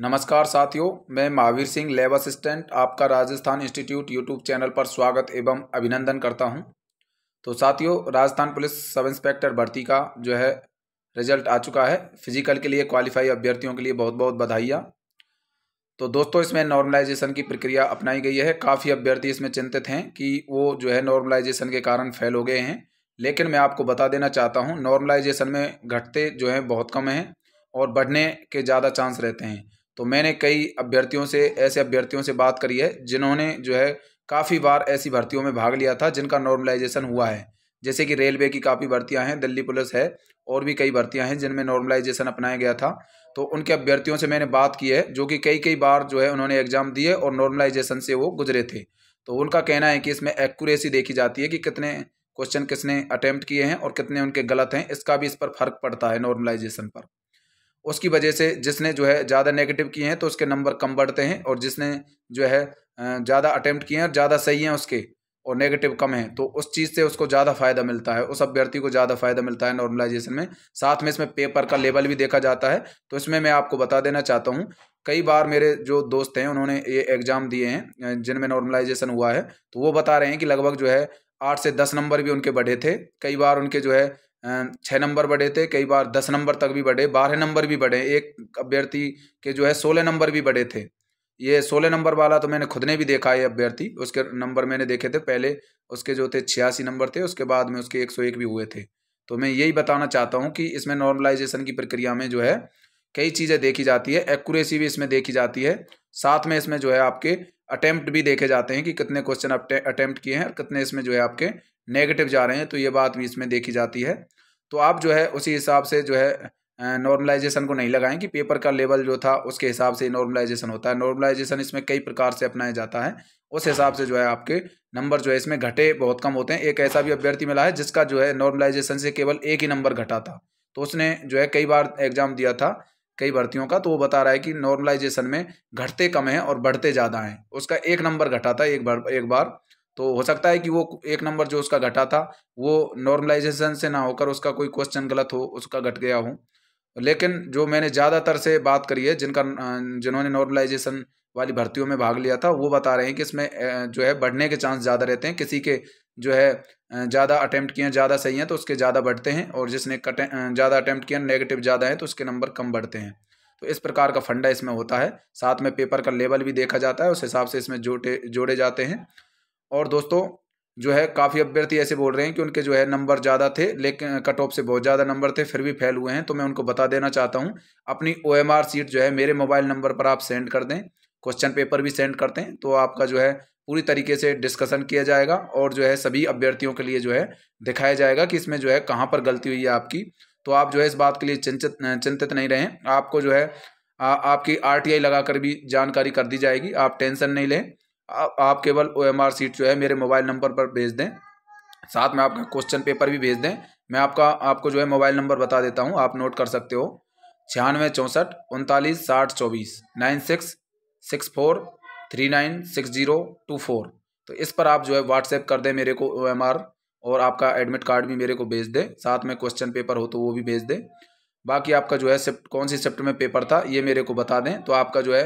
नमस्कार साथियों मैं महावीर सिंह लैब असिस्टेंट आपका राजस्थान इंस्टीट्यूट यूट्यूब चैनल पर स्वागत एवं अभिनंदन करता हूं तो साथियों राजस्थान पुलिस सब इंस्पेक्टर भर्ती का जो है रिजल्ट आ चुका है फिजिकल के लिए क्वालिफाई अभ्यर्थियों के लिए बहुत बहुत बधाइयाँ तो दोस्तों इसमें नॉर्मलाइजेशन की प्रक्रिया अपनाई गई है काफ़ी अभ्यर्थी इसमें चिंतित हैं कि वो जो है नॉर्मलाइजेशन के कारण फेल हो गए हैं लेकिन मैं आपको बता देना चाहता हूँ नॉर्मलाइजेशन में घटते जो हैं बहुत कम हैं और बढ़ने के ज़्यादा चांस रहते हैं तो मैंने कई अभ्यर्थियों से ऐसे अभ्यर्थियों से बात करी है जिन्होंने जो है काफ़ी बार ऐसी भर्तियों में भाग लिया था जिनका नॉर्मलाइजेशन हुआ है जैसे कि रेलवे की काफ़ी भर्तियां हैं दिल्ली पुलिस है और भी कई भर्तियां हैं जिनमें नॉर्मलाइजेशन अपनाया गया था तो उनके अभ्यर्थियों से मैंने बात की है जो कि कई कई बार जो है उन्होंने एग्ज़ाम दिए और नॉर्मलाइजेशन से वो गुजरे थे तो उनका कहना है कि इसमें एक्यूरेसी देखी जाती है कि कितने क्वेश्चन किसने अटैम्प्ट किए हैं और कितने उनके गलत हैं इसका भी इस पर फर्क पड़ता है नॉर्मलाइजेशन पर उसकी वजह से जिसने जो है ज़्यादा नेगेटिव किए हैं तो उसके नंबर कम बढ़ते हैं और जिसने जो है ज़्यादा अटैम्प्ट किए हैं और ज़्यादा सही हैं उसके और नेगेटिव कम है तो उस चीज़ से उसको ज़्यादा फायदा मिलता है उस अभ्यर्थी को ज़्यादा फायदा मिलता है नॉर्मलाइजेशन में साथ में इसमें पेपर का लेवल भी देखा जाता है तो इसमें मैं आपको बता देना चाहता हूँ कई बार मेरे जो दोस्त हैं उन्होंने ये एग्ज़ाम दिए हैं जिनमें नॉर्मलाइजेशन हुआ है तो वो बता रहे हैं कि लगभग जो है आठ से दस नंबर भी उनके बढ़े थे कई बार उनके जो है छः नंबर बढ़े थे कई बार दस नंबर तक भी बढ़े बारह नंबर भी बढ़े एक अभ्यर्थी के जो है सोलह नंबर भी बढ़े थे ये सोलह नंबर वाला तो मैंने खुद ने भी देखा है अभ्यर्थी उसके नंबर मैंने देखे थे पहले उसके जो थे छियासी नंबर थे उसके बाद में उसके एक सौ एक भी हुए थे तो मैं यही बताना चाहता हूँ कि इसमें नॉर्मलाइजेशन की प्रक्रिया में जो है कई चीज़ें देखी जाती है एक्यूरेसी भी इसमें देखी जाती है साथ में इसमें जो है आपके अटैम्प्ट भी देखे जाते हैं कि कितने क्वेश्चन अटैम्प्ट किए हैं और कितने इसमें जो है आपके नेगेटिव जा रहे हैं तो ये बात भी इसमें देखी जाती है तो आप जो है उसी हिसाब से जो है नॉर्मलाइजेशन को नहीं लगाएं कि पेपर का लेवल जो था उसके हिसाब से नॉर्मलाइजेशन होता है नॉर्मलाइजेशन इसमें कई प्रकार से अपनाया जाता है उस हिसाब से जो है आपके नंबर जो है इसमें घटे बहुत कम होते हैं एक ऐसा भी अभ्यर्थी मिला है जिसका जो है नॉर्मलाइजेशन से केवल एक ही नंबर घटा था तो उसने जो है कई बार एग्जाम दिया था कई भर्तियों का तो वो बता रहा है कि नॉर्मलाइजेशन में घटते कम हैं और बढ़ते ज़्यादा हैं उसका एक नंबर घटा था एक बार एक बार तो हो सकता है कि वो एक नंबर जो उसका घटा था वो नॉर्मलाइजेशन से ना होकर उसका कोई क्वेश्चन गलत हो उसका घट गया हो लेकिन जो मैंने ज़्यादातर से बात करी है जिनका जिन्होंने नॉर्मलाइजेशन वाली भर्तियों में भाग लिया था वो बता रहे हैं कि इसमें जो है बढ़ने के चांस ज़्यादा रहते हैं किसी के जो है ज़्यादा अटैम्प्ट किए ज़्यादा सही हैं तो उसके ज़्यादा बढ़ते हैं और जिसने ज़्यादा अटैम्प्ट किया नेगेटिव ज़्यादा हैं तो उसके नंबर कम बढ़ते हैं तो इस प्रकार का फंडा इसमें होता है साथ में पेपर का लेवल भी देखा जाता है उस हिसाब से इसमें जोटे जोड़े जाते हैं और दोस्तों जो है काफ़ी अभ्यर्थी ऐसे बोल रहे हैं कि उनके जो है नंबर ज़्यादा थे लेकिन कट ऑफ से बहुत ज़्यादा नंबर थे फिर भी फेल हुए हैं तो मैं उनको बता देना चाहता हूँ अपनी ओ सीट जो है मेरे मोबाइल नंबर पर आप सेंड कर दें क्वेश्चन पेपर भी सेंड करते हैं तो आपका जो है पूरी तरीके से डिस्कशन किया जाएगा और जो है सभी अभ्यर्थियों के लिए जो है दिखाया जाएगा कि इसमें जो है कहाँ पर गलती हुई है आपकी तो आप जो है इस बात के लिए चिंतित चिंतित नहीं रहें आपको जो है आ, आपकी आरटीआई लगाकर भी जानकारी कर दी जाएगी आप टेंशन नहीं लें आ, आप केवल ओएमआर सीट जो है मेरे मोबाइल नंबर पर भेज दें साथ में आपका क्वेश्चन पेपर भी भेज दें मैं आपका आपको जो है मोबाइल नंबर बता देता हूँ आप नोट कर सकते हो छियानवे चौंसठ उनतालीस साठ चौबीस nine six six four three nine six zero two four तो इस पर आप जो है व्हाट्सएप कर दें मेरे को ओ एम आर और आपका एडमिट कार्ड भी मेरे को भेज दें साथ में क्वेश्चन पेपर हो तो वो भी भेज दें बाकी आपका जो है शिफ्ट कौन सी शिफ्ट में पेपर था ये मेरे को बता दें तो आपका जो है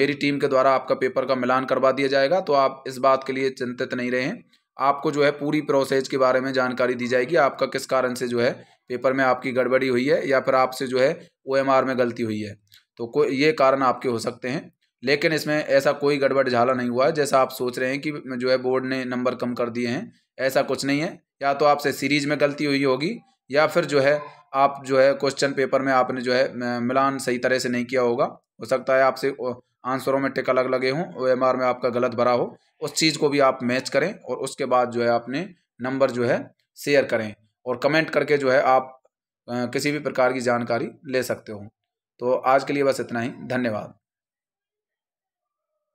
मेरी टीम के द्वारा आपका पेपर का मिलान करवा दिया जाएगा तो आप इस बात के लिए चिंतित नहीं रहें आपको जो है पूरी प्रोसेस के बारे में जानकारी दी जाएगी आपका किस कारण से जो है पेपर में आपकी गड़बड़ी हुई है या फिर आपसे जो है ओ में गलती हुई है तो कोई ये कारण आपके हो सकते हैं लेकिन इसमें ऐसा कोई गड़बड़ झाला नहीं हुआ है जैसा आप सोच रहे हैं कि जो है बोर्ड ने नंबर कम कर दिए हैं ऐसा कुछ नहीं है या तो आपसे सीरीज में गलती हुई होगी या फिर जो है आप जो है क्वेश्चन पेपर में आपने जो है मिलान सही तरह से नहीं किया होगा हो सकता है आपसे आंसरों में टिक अलग लगे हों ओ एम आर में आपका गलत भरा हो उस चीज़ को भी आप मैच करें और उसके बाद जो है आपने नंबर जो है शेयर करें और कमेंट करके जो है आप किसी भी प्रकार की जानकारी ले सकते हो तो आज के लिए बस इतना ही धन्यवाद